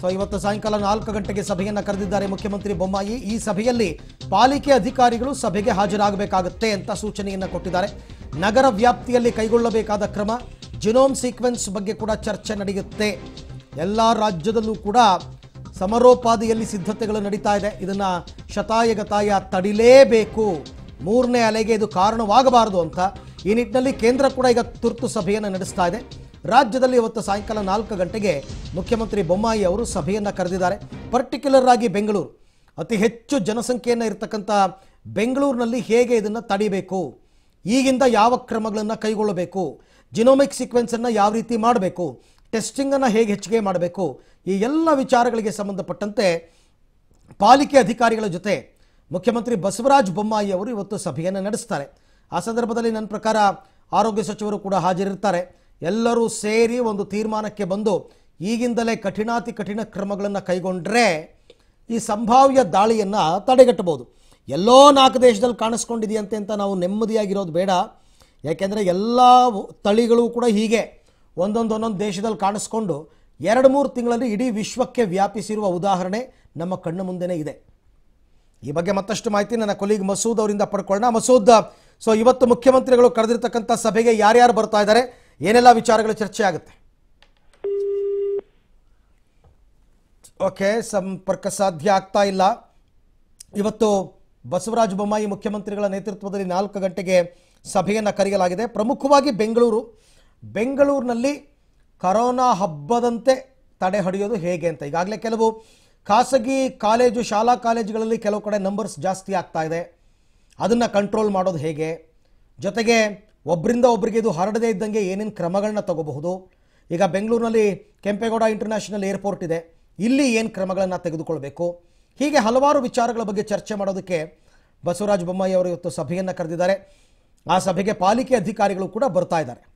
so ಇವತ್ತು ಸಾಯಂಕಾಲ ನಾಲ್ಕು ಗಂಟೆಗೆ ಸಭೆಯನ್ನು ಕರೆದಿದ್ದಾರೆ ಮುಖ್ಯಮಂತ್ರಿ ಬೊಮ್ಮಾಯಿ ಈ ಸಭೆಯಲ್ಲಿ ಪಾಲಿಕೆ ಅಧಿಕಾರಿಗಳು ಸಭೆಗೆ ಹಾಜರಾಗಬೇಕಾಗುತ್ತೆ ಅಂತ ಸೂಚನೆಯನ್ನು ಕೊಟ್ಟಿದ್ದಾರೆ ನಗರ ವ್ಯಾಪ್ತಿಯಲ್ಲಿ ಕೈಗೊಳ್ಳಬೇಕಾದ ಕ್ರಮ ಜಿನೋಮ್ ಸೀಕ್ವೆನ್ಸ್ ಬಗ್ಗೆ ಕೂಡ ಚರ್ಚೆ ನಡೆಯುತ್ತೆ ಎಲ್ಲ ರಾಜ್ಯದಲ್ಲೂ ಕೂಡ ಸಮರೋಪಾದಿಯಲ್ಲಿ ಸಿದ್ಧತೆಗಳು ನಡೀತಾ ಇದೆ ಇದನ್ನು ಶತಾಯಗತಾಯ ತಡಿಲೇಬೇಕು ಮೂರನೇ ಅಲೆಗೆ ಇದು ಕಾರಣವಾಗಬಾರದು ಅಂತ ಈ ನಿಟ್ಟಿನಲ್ಲಿ ಕೇಂದ್ರ ಕೂಡ ಈಗ ತುರ್ತು ಸಭೆಯನ್ನು ನಡೆಸ್ತಾ ಇದೆ ರಾಜ್ಯದಲ್ಲಿ ಇವತ್ತು ಸಾಯಂಕಾಲ ನಾಲ್ಕು ಗಂಟೆಗೆ ಮುಖ್ಯಮಂತ್ರಿ ಬೊಮ್ಮಾಯಿ ಅವರು ಸಭೆಯನ್ನು ಕರೆದಿದ್ದಾರೆ ಪರ್ಟಿಕ್ಯುಲರ್ ಆಗಿ ಬೆಂಗಳೂರು ಅತಿ ಹೆಚ್ಚು ಜನಸಂಖ್ಯೆಯನ್ನು ಇರತಕ್ಕಂಥ ಬೆಂಗಳೂರಿನಲ್ಲಿ ಹೇಗೆ ಇದನ್ನು ತಡಿಬೇಕು ಈಗಿಂದ ಯಾವ ಕ್ರಮಗಳನ್ನು ಕೈಗೊಳ್ಳಬೇಕು ಜಿನೋಮಿಕ್ ಸೀಕ್ವೆನ್ಸನ್ನು ಯಾವ ರೀತಿ ಮಾಡಬೇಕು ಟೆಸ್ಟಿಂಗನ್ನು ಹೇಗೆ ಹೆಚ್ಚಿಗೆ ಮಾಡಬೇಕು ಈ ಎಲ್ಲ ವಿಚಾರಗಳಿಗೆ ಸಂಬಂಧಪಟ್ಟಂತೆ ಪಾಲಿಕೆ ಅಧಿಕಾರಿಗಳ ಜೊತೆ ಮುಖ್ಯಮಂತ್ರಿ ಬಸವರಾಜ ಬೊಮ್ಮಾಯಿ ಅವರು ಇವತ್ತು ಸಭೆಯನ್ನು ನಡೆಸ್ತಾರೆ ಆ ಸಂದರ್ಭದಲ್ಲಿ ನನ್ನ ಪ್ರಕಾರ ಆರೋಗ್ಯ ಸಚಿವರು ಕೂಡ ಹಾಜರಿರ್ತಾರೆ ಎಲ್ಲರೂ ಸೇರಿ ಒಂದು ತೀರ್ಮಾನಕ್ಕೆ ಬಂದು ಈಗಿಂದಲೇ ಕಠಿಣಾತಿ ಕಠಿಣ ಕ್ರಮಗಳನ್ನು ಕೈಗೊಂಡ್ರೆ ಈ ಸಂಭಾವ್ಯ ದಾಳಿಯನ್ನು ತಡೆಗಟ್ಟಬಹುದು ಎಲ್ಲೋ ನಾಲ್ಕು ದೇಶದಲ್ಲಿ ಕಾಣಿಸ್ಕೊಂಡಿದೆಯಂತೆ ಅಂತ ನಾವು ನೆಮ್ಮದಿಯಾಗಿರೋದು ಬೇಡ ಯಾಕೆಂದರೆ ಎಲ್ಲ ತಳಿಗಳು ಕೂಡ ಹೀಗೆ ಒಂದೊಂದು ಒಂದೊಂದು ದೇಶದಲ್ಲಿ ಕಾಣಿಸ್ಕೊಂಡು ಎರಡು ಮೂರು ತಿಂಗಳಲ್ಲಿ ಇಡೀ ವಿಶ್ವಕ್ಕೆ ವ್ಯಾಪಿಸಿರುವ ಉದಾಹರಣೆ ನಮ್ಮ ಕಣ್ಣು ಮುಂದೆನೇ ಇದೆ ಈ ಬಗ್ಗೆ ಮತ್ತಷ್ಟು ಮಾಹಿತಿ ನನ್ನ ಕೊಲೀಗ್ ಮಸೂದ್ ಅವರಿಂದ ಪಡ್ಕೊಳ್ಳೋಣ ಮಸೂದ್ ಸೊ ಇವತ್ತು ಮುಖ್ಯಮಂತ್ರಿಗಳು ಕರೆದಿರ್ತಕ್ಕಂಥ ಸಭೆಗೆ ಯಾರ್ಯಾರು ಬರ್ತಾ ಇದ್ದಾರೆ ಏನೆಲ್ಲ ವಿಚಾರಗಳು ಚರ್ಚೆ ಆಗುತ್ತೆ ಓಕೆ ಸಂಪರ್ಕ ಸಾಧ್ಯ ಆಗ್ತಾ ಇಲ್ಲ ಇವತ್ತು ಬಸವರಾಜ ಬೊಮ್ಮಾಯಿ ಮುಖ್ಯಮಂತ್ರಿಗಳ ನೇತೃತ್ವದಲ್ಲಿ ನಾಲ್ಕು ಗಂಟೆಗೆ ಸಭೆಯನ್ನು ಕರೆಯಲಾಗಿದೆ ಪ್ರಮುಖವಾಗಿ ಬೆಂಗಳೂರು ಬೆಂಗಳೂರಿನಲ್ಲಿ ಕರೋನಾ ಹಬ್ಬದಂತೆ ತಡೆಹಡಿಯೋದು ಹೇಗೆ ಅಂತ ಈಗಾಗಲೇ ಕೆಲವು ಖಾಸಗಿ ಕಾಲೇಜು ಶಾಲಾ ಕಾಲೇಜುಗಳಲ್ಲಿ ಕೆಲವು ಕಡೆ ನಂಬರ್ಸ್ ಜಾಸ್ತಿ ಆಗ್ತಾ ಇದೆ ಅದನ್ನು ಕಂಟ್ರೋಲ್ ಮಾಡೋದು ಹೇಗೆ ಜೊತೆಗೆ ಒಬ್ಬರಿಂದ ಒಬ್ಬರಿಗೆ ಇದು ಹರಡದೇ ಇದ್ದಂಗೆ ಏನೇನು ಕ್ರಮಗಳನ್ನ ತಗೋಬಹುದು ಈಗ ಬೆಂಗಳೂರಿನಲ್ಲಿ ಕೆಂಪೇಗೌಡ ಇಂಟರ್ನ್ಯಾಷನಲ್ ಏರ್ಪೋರ್ಟ್ ಇದೆ ಇಲ್ಲಿ ಏನು ಕ್ರಮಗಳನ್ನು ತೆಗೆದುಕೊಳ್ಬೇಕು ಹೀಗೆ ಹಲವಾರು ವಿಚಾರಗಳ ಬಗ್ಗೆ ಚರ್ಚೆ ಮಾಡೋದಕ್ಕೆ ಬಸವರಾಜ ಬೊಮ್ಮಾಯಿ ಅವರು ಇವತ್ತು ಸಭೆಯನ್ನು ಕರೆದಿದ್ದಾರೆ ಆ ಸಭೆಗೆ ಪಾಲಿಕೆ ಅಧಿಕಾರಿಗಳು ಕೂಡ ಬರ್ತಾ ಇದ್ದಾರೆ